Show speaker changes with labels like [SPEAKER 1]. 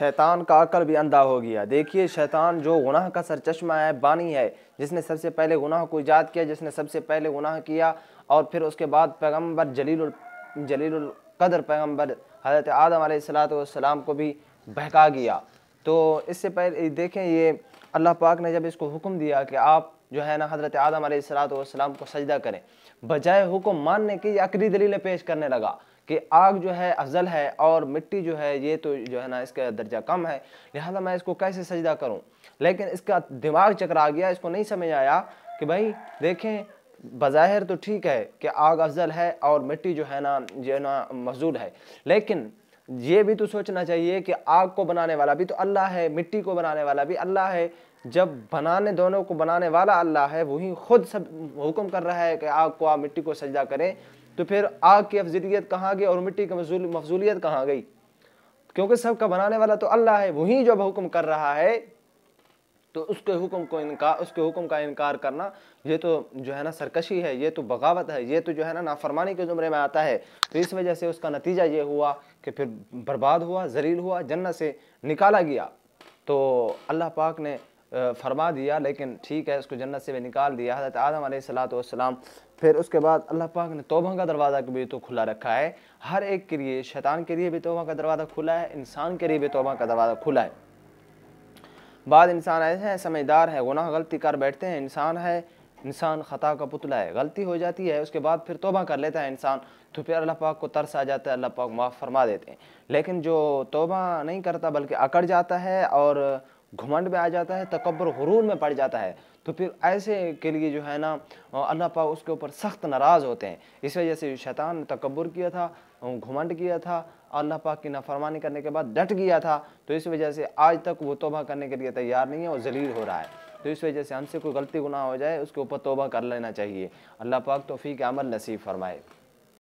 [SPEAKER 1] शैतान का अकल भी अंधा हो गया देखिए शैतान जो गुनाह का सरचश्मा है बानी है जिसने सबसे पहले गुनाह को ईजाद किया जिसने सबसे पहले गुनाह किया और फिर उसके बाद पैगम्बर जलील जलील कदर पैगम्बर हज़रत आदम सलाम को भी बहका गया तो इससे पहले देखें ये अल्लाह पाक ने जब इसको हुक्म दिया कि आप जो है ना हज़रत आदम सलाम को सजदा करें बजाय हुक्म मानने की अकली दलीलें पेश करने लगा कि आग जो है अफजल है और मिट्टी जो है ये तो जो है ना इसका दर्जा कम है लिहाजा मैं इसको कैसे सजदा करूँ लेकिन इसका दिमाग चकरा गया इसको नहीं समझ आया कि भाई देखें बज़ाहिर तो ठीक है कि आग अफजल है और मिट्टी जो है ना जो है ना मौजूद है लेकिन ये भी तो सोचना चाहिए कि आग को बनाने वाला भी तो अल्लाह है मिट्टी को बनाने वाला भी अल्लाह है जब बनाने दोनों को बनाने वाला अल्लाह है वही खुद सब हुक्म कर रहा है कि आग को आप मिट्टी को सजदा करें तो फिर आग की अफजलियत कहाँ गई और मिट्टी की मफजूलियत कहाँ गई क्योंकि सब का बनाने वाला तो अल्लाह है वही जो अब हुक्म कर रहा है तो उसके हुक्म को इनका उसके हुक्म का इनकार करना ये तो जो है ना सरकशी है ये तो बगावत है ये तो जो है ना नाफरमानी के ज़ुमरे में आता है तो इस वजह से उसका नतीजा ये हुआ कि फिर बर्बाद हुआ जरील हुआ जन्नत से निकाला गया तो अल्लाह पाक ने फरमा दिया लेकिन ठीक है उसको जन्नत से भी निकाल दिया हज़रत आदम सलाम फिर उसके बाद अल्लाह पाक ने तोबा का दरवाज़ा भी तो खुला रखा है हर एक के लिए शैतान के लिए भी तोबा का दरवाज़ा खुला है इंसान के लिए भी तोबा का दरवाज़ा खुला है बाद इंसान ऐसे हैं समझदार है गुनाह गलती कर बैठते हैं इंसान है इंसान ख़ता का पुतला है गलती हो जाती है उसके बाद फिर तोबा कर लेता है इंसान तो फिर अल्लाह पाक को तरस आ जाता है अल्लाह पाक माफ़ फरमा देते हैं लेकिन जो तोबा नहीं करता बल्कि अकड़ जाता है और घुमंड में आ जाता है तकबर गुरूर में पड़ जाता है तो फिर ऐसे के लिए जो है ना अल्लाह पाक उसके ऊपर सख्त नाराज़ होते हैं इस वजह से शैतान ने तकबर किया था घुमंड किया था अल्लाह पाक की नाफरमानी करने के बाद डट गया था तो इस वजह से आज तक वो तोबा करने के लिए तैयार नहीं है और जलील हो रहा है तो इस वजह से हमसे कोई गलती गुनाह हो जाए उसके ऊपर तोबा कर लेना चाहिए अल्लाह पाक तोफ़ी के अमल नसीब फरमाए